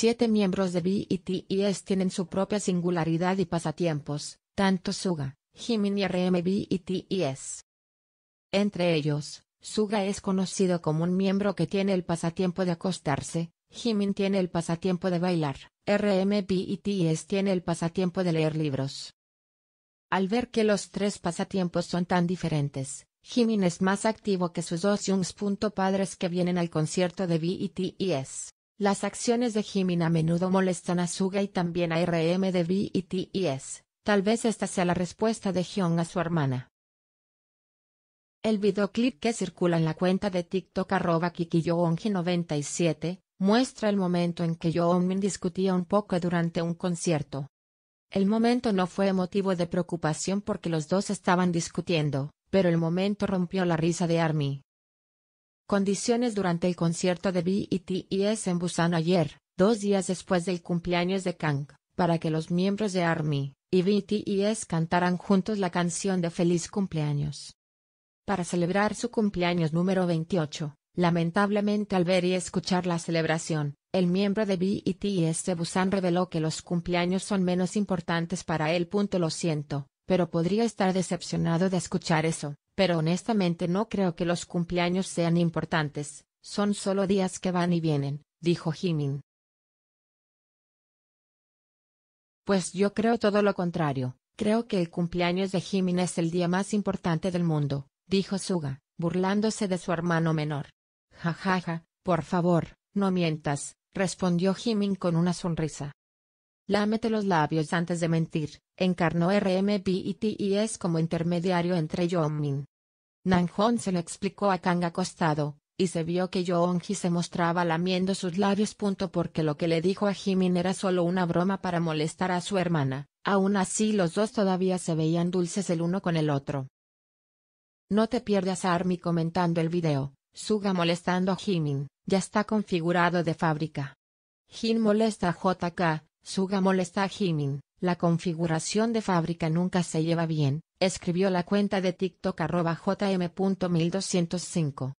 Siete miembros de BTS e tienen su propia singularidad y pasatiempos, tanto Suga, Jimin y y BTS. E Entre ellos, Suga es conocido como un miembro que tiene el pasatiempo de acostarse, Jimin tiene el pasatiempo de bailar, RM BTS e tiene el pasatiempo de leer libros. Al ver que los tres pasatiempos son tan diferentes, Jimin es más activo que sus dos yungs.padres Padres que vienen al concierto de BTS. Las acciones de Jimin a menudo molestan a Suga y también a RM de BTS. Tal vez esta sea la respuesta de Hyun a su hermana. El videoclip que circula en la cuenta de TikTok arroba kikiyoongi97 muestra el momento en que Yoongmin discutía un poco durante un concierto. El momento no fue motivo de preocupación porque los dos estaban discutiendo, pero el momento rompió la risa de Army. Condiciones durante el concierto de BTS e e en Busan ayer, dos días después del cumpleaños de Kang, para que los miembros de ARMY y BTS e cantaran juntos la canción de Feliz Cumpleaños. Para celebrar su cumpleaños número 28, lamentablemente al ver y escuchar la celebración, el miembro de BTS de Busan reveló que los cumpleaños son menos importantes para él. Lo siento, pero podría estar decepcionado de escuchar eso, pero honestamente no creo que los cumpleaños sean importantes, son solo días que van y vienen, dijo Jimin. Pues yo creo todo lo contrario, creo que el cumpleaños de Jimin es el día más importante del mundo, dijo Suga, burlándose de su hermano menor. Jajaja, ja, ja, por favor, no mientas, respondió Jimin con una sonrisa. Lámete los labios antes de mentir, encarnó es como intermediario entre Yomin Nanjón se lo explicó a Kang acostado, y se vio que Yoongi se mostraba lamiendo sus labios. Porque lo que le dijo a Jimin era solo una broma para molestar a su hermana, aún así los dos todavía se veían dulces el uno con el otro. No te pierdas a Army comentando el video, Suga molestando a Jimin, ya está configurado de fábrica. Jin molesta a JK, Suga molesta a Jimin, la configuración de fábrica nunca se lleva bien, escribió la cuenta de TikTok arroba jm.1205.